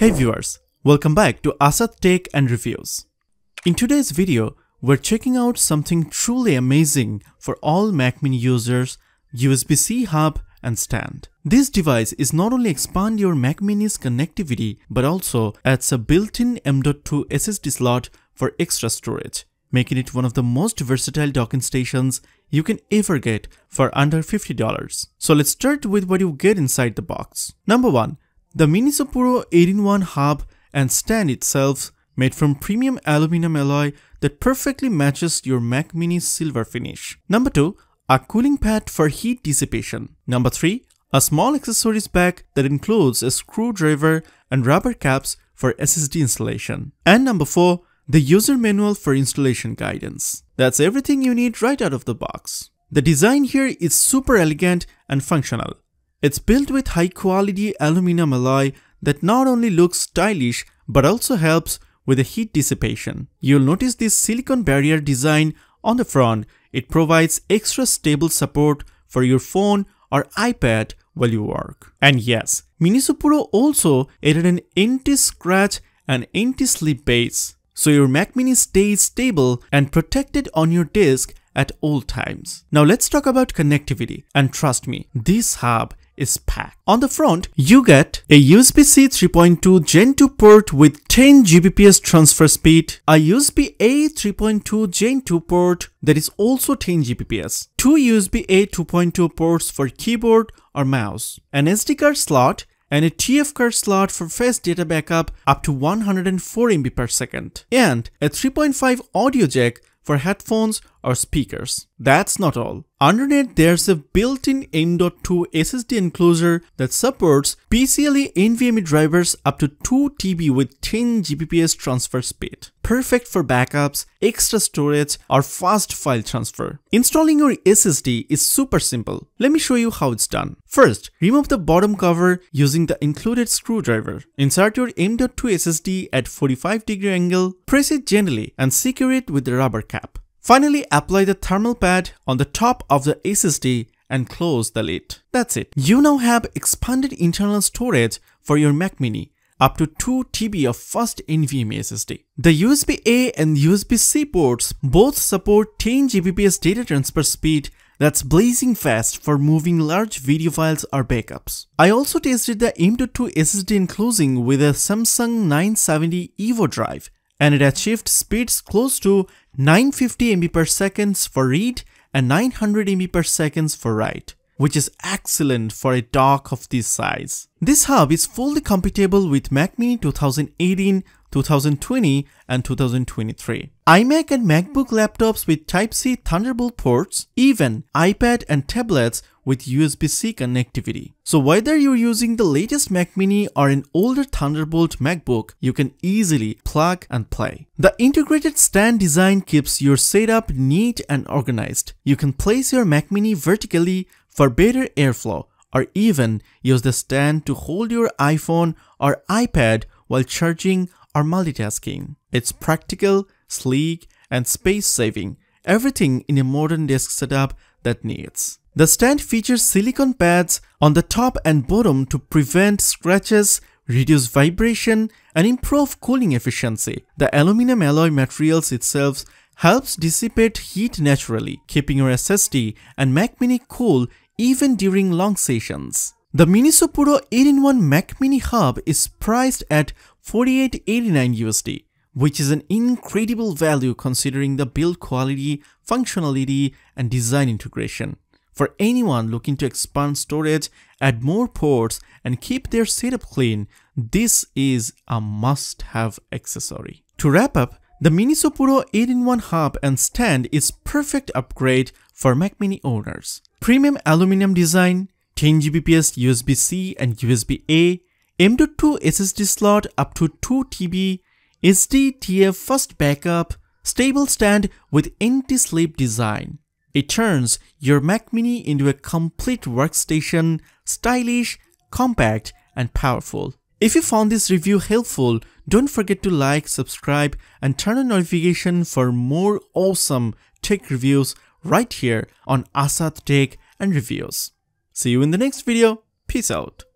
Hey viewers, welcome back to Asad Take and Reviews. In today's video, we're checking out something truly amazing for all Mac mini users, USB-C hub and stand. This device is not only expand your Mac mini's connectivity but also adds a built-in M.2 SSD slot for extra storage, making it one of the most versatile docking stations you can ever get for under $50. So let's start with what you get inside the box. Number 1 the MiniSapuro 8-in-1 hub and stand itself made from premium aluminum alloy that perfectly matches your Mac Mini silver finish. Number 2. A cooling pad for heat dissipation. Number 3. A small accessories bag that includes a screwdriver and rubber caps for SSD installation. And number 4. The user manual for installation guidance. That's everything you need right out of the box. The design here is super elegant and functional. It's built with high quality aluminum alloy that not only looks stylish but also helps with the heat dissipation. You'll notice this silicone barrier design on the front. It provides extra stable support for your phone or iPad while you work. And yes, Minisupuro also added an anti-scratch and anti-slip base, so your Mac mini stays stable and protected on your disk at all times. Now let's talk about connectivity and trust me, this hub is packed. On the front, you get a USB-C 3.2 Gen 2 port with 10 Gbps transfer speed, a USB-A 3.2 Gen 2 port that is also 10 Gbps, two USB-A 2.2 ports for keyboard or mouse, an SD card slot, and a TF card slot for fast data backup up to 104 MB per second, and a 3.5 audio jack for headphones or speakers. That's not all. Underneath there's a built-in M.2 SSD enclosure that supports PCLE NVMe drivers up to 2 TB with 10 Gbps transfer speed perfect for backups, extra storage, or fast file transfer. Installing your SSD is super simple. Let me show you how it's done. First, remove the bottom cover using the included screwdriver. Insert your M.2 SSD at 45 degree angle, press it gently and secure it with the rubber cap. Finally, apply the thermal pad on the top of the SSD and close the lid. That's it. You now have expanded internal storage for your Mac mini up to 2 TB of first NVMe SSD. The USB-A and USB-C ports both support 10 Gbps data transfer speed that's blazing fast for moving large video files or backups. I also tested the M.2 SSD enclosing with a Samsung 970 EVO drive and it achieved speeds close to 950 MB per second for read and 900 MB per second for write which is excellent for a dock of this size. This hub is fully compatible with Mac Mini 2018, 2020 and 2023. iMac and MacBook laptops with Type-C Thunderbolt ports, even iPad and tablets with USB-C connectivity. So whether you're using the latest Mac mini or an older Thunderbolt MacBook, you can easily plug and play. The integrated stand design keeps your setup neat and organized. You can place your Mac mini vertically for better airflow or even use the stand to hold your iPhone or iPad while charging or multitasking. It's practical, sleek, and space saving, everything in a modern desk setup that needs. The stand features silicone pads on the top and bottom to prevent scratches, reduce vibration, and improve cooling efficiency. The aluminum alloy materials itself helps dissipate heat naturally, keeping your SSD and Mac Mini cool even during long sessions. The Minisupuro 8-in-1 Mac Mini Hub is priced at 4889 USD, which is an incredible value considering the build quality, functionality, and design integration. For anyone looking to expand storage, add more ports, and keep their setup clean, this is a must-have accessory. To wrap up, the Minisopuro 8-in-1 hub and stand is perfect upgrade for Mac Mini owners. Premium aluminum design, 10 Gbps USB-C and USB-A, M.2 SSD slot up to 2 TB, TF first backup, stable stand with anti-slip design, it turns your Mac mini into a complete workstation, stylish, compact and powerful. If you found this review helpful, don't forget to like, subscribe and turn on notification for more awesome tech reviews right here on Asad Tech and Reviews. See you in the next video. Peace out.